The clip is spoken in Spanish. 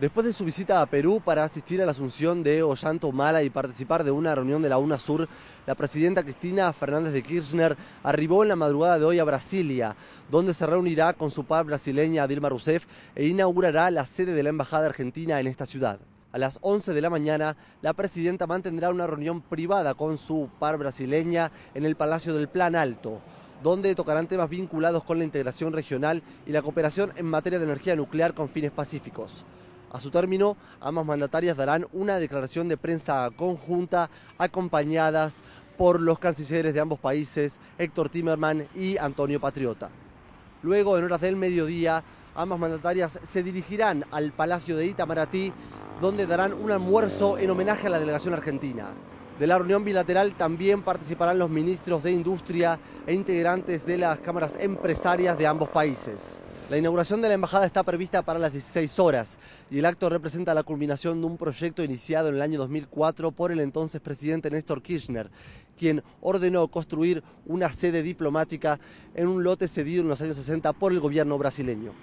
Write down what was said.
Después de su visita a Perú para asistir a la asunción de Ollanta Humala y participar de una reunión de la UNASUR, la presidenta Cristina Fernández de Kirchner arribó en la madrugada de hoy a Brasilia, donde se reunirá con su par brasileña Dilma Rousseff e inaugurará la sede de la Embajada Argentina en esta ciudad. A las 11 de la mañana, la presidenta mantendrá una reunión privada con su par brasileña en el Palacio del Plan Alto donde tocarán temas vinculados con la integración regional y la cooperación en materia de energía nuclear con fines pacíficos. A su término, ambas mandatarias darán una declaración de prensa conjunta acompañadas por los cancilleres de ambos países, Héctor Timerman y Antonio Patriota. Luego, en horas del mediodía, ambas mandatarias se dirigirán al Palacio de Itamaraty, donde darán un almuerzo en homenaje a la delegación argentina. De la reunión bilateral también participarán los ministros de Industria e integrantes de las cámaras empresarias de ambos países. La inauguración de la embajada está prevista para las 16 horas y el acto representa la culminación de un proyecto iniciado en el año 2004 por el entonces presidente Néstor Kirchner, quien ordenó construir una sede diplomática en un lote cedido en los años 60 por el gobierno brasileño.